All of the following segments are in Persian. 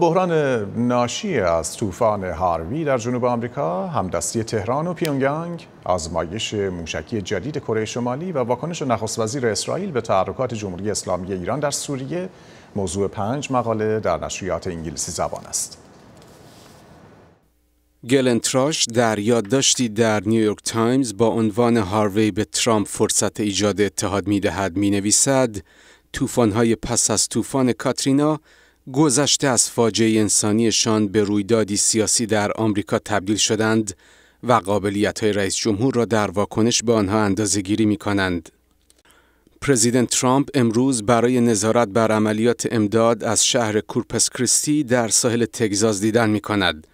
بحران ناشی از طوفان هاروی در جنوب آمریکا، همدستی تهران و پیونگیانگ، آزمایش موشکی جدید کره شمالی و واکنش نخست وزیر اسرائیل به تحرکات جمهوری اسلامی ایران در سوریه موضوع پنج مقاله در نشریات انگلیسی زبان است. گلن تراش در یادداشتی در نیویورک تایمز با عنوان هاروی به ترامپ فرصت ایجاد اتحاد میدهد می نویسد های پس از طوفان کاترینا گذشته از فاجعه انسانیشان به رویدادی سیاسی در آمریکا تبدیل شدند و قابلیت های رئیس جمهور را در واکنش به آنها اندازه گیری می کنند. پرزیدنت ترامپ امروز برای نظارت بر عملیات امداد از شهر کورپس کریستی در ساحل تگزاس دیدن می کند.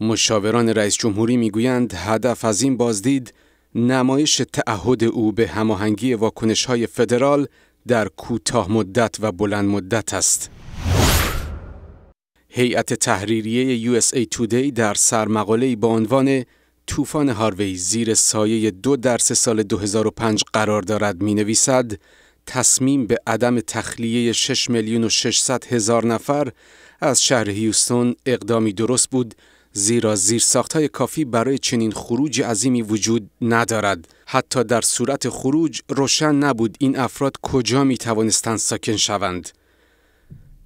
مشاوران رئیس جمهوری گویند هدف از این بازدید نمایش تعهد او به هماهنگی واکنش های فدرال در کوتاه مدت و بلند مدت است. هیئت تحریریه یو اس ای دی در سرمقاله با عنوان طوفان هاروی زیر سایه دو درس سال 2005 قرار دارد می نویسد تصمیم به عدم تخلیه 6 میلیون و 600 هزار نفر از شهر هیوستون اقدامی درست بود زیرا زیر های کافی برای چنین خروج عظیمی وجود ندارد حتی در صورت خروج روشن نبود این افراد کجا می توانستند ساکن شوند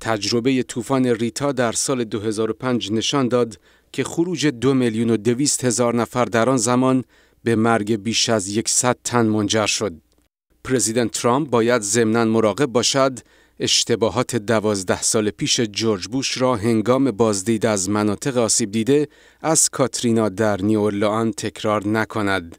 تجربه طوفان ریتا در سال 2005 نشان داد که خروج دو میلیون و دویست هزار نفر در آن زمان به مرگ بیش از یکصد تن منجر شد. پرزیدنت ترامپ باید ضمناً مراقب باشد اشتباهات دوازده سال پیش جورج بوش را هنگام بازدید از مناطق آسیب دیده از کاترینا در نیورلان تکرار نکند.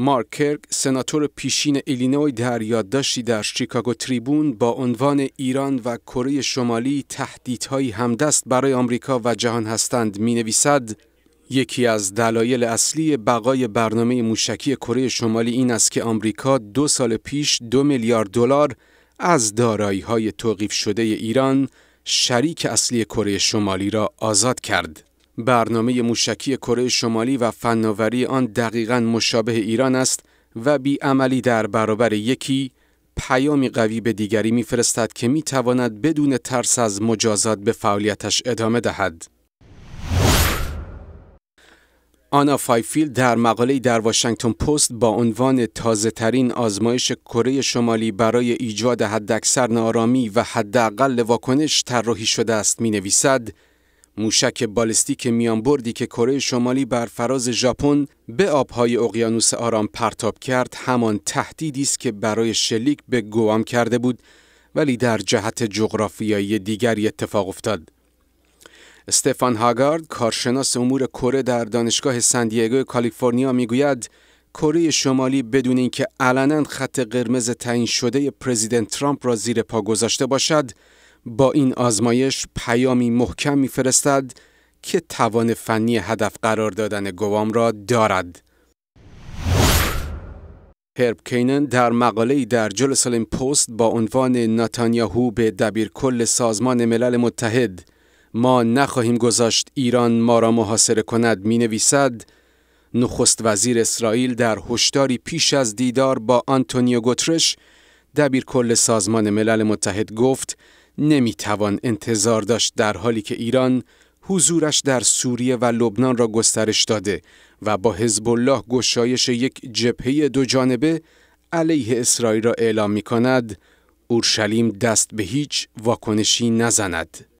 مارک کرک سناتور پیشین ایلینوی در یادداشتی در شیکاگو تریبون با عنوان ایران و کره شمالی تهدیدهایی همدست برای آمریکا و جهان هستند می نویسد یکی از دلایل اصلی بقای برنامه موشکی کره شمالی این است که آمریکا دو سال پیش دو میلیارد دلار از دارایی‌های توقیف شده ایران شریک اصلی کره شمالی را آزاد کرد. برنامه موشکی کره شمالی و فناوری آن دقیقا مشابه ایران است و بیعملی در برابر یکی پیامی قوی به دیگری میفرستد که میتواند بدون ترس از مجازات به فعالیتش ادامه دهد. آنا فایفیل در مقاله در واشنگتن پست با عنوان تازه ترین آزمایش کره شمالی برای ایجاد حداکثر نارامی و حداقل واکنش طراحی شده است می نویسد موشک بالستیک میان بردی که کره شمالی بر فراز ژاپن به آبهای اقیانوس آرام پرتاب کرد همان تهدیدی است که برای شلیک به گوام کرده بود ولی در جهت جغرافیایی دیگری اتفاق افتاد استفان هاگارد کارشناس امور کره در دانشگاه سندیگو کالیفرنیا میگوید کره شمالی بدون اینکه علنا خط قرمز تعیین شده پرزیدنت ترامپ را زیر پا گذاشته باشد با این آزمایش پیامی محکم میفرستد که توان فنی هدف قرار دادن گوام را دارد. هرب کینن در مقاله در جلوسالم پست با عنوان ناتانیاهو به دبیر کل سازمان ملل متحد ما نخواهیم گذاشت ایران ما را محاصره کند می نویسد نخست وزیر اسرائیل در هشداری پیش از دیدار با آنتونیو گوترش دبیر کل سازمان ملل متحد گفت نمیتوان انتظار داشت در حالی که ایران حضورش در سوریه و لبنان را گسترش داده و با حزب الله گشایش یک جبهه دو جانبه علیه اسرائیل را اعلام می کند اورشلیم دست به هیچ واکنشی نزند.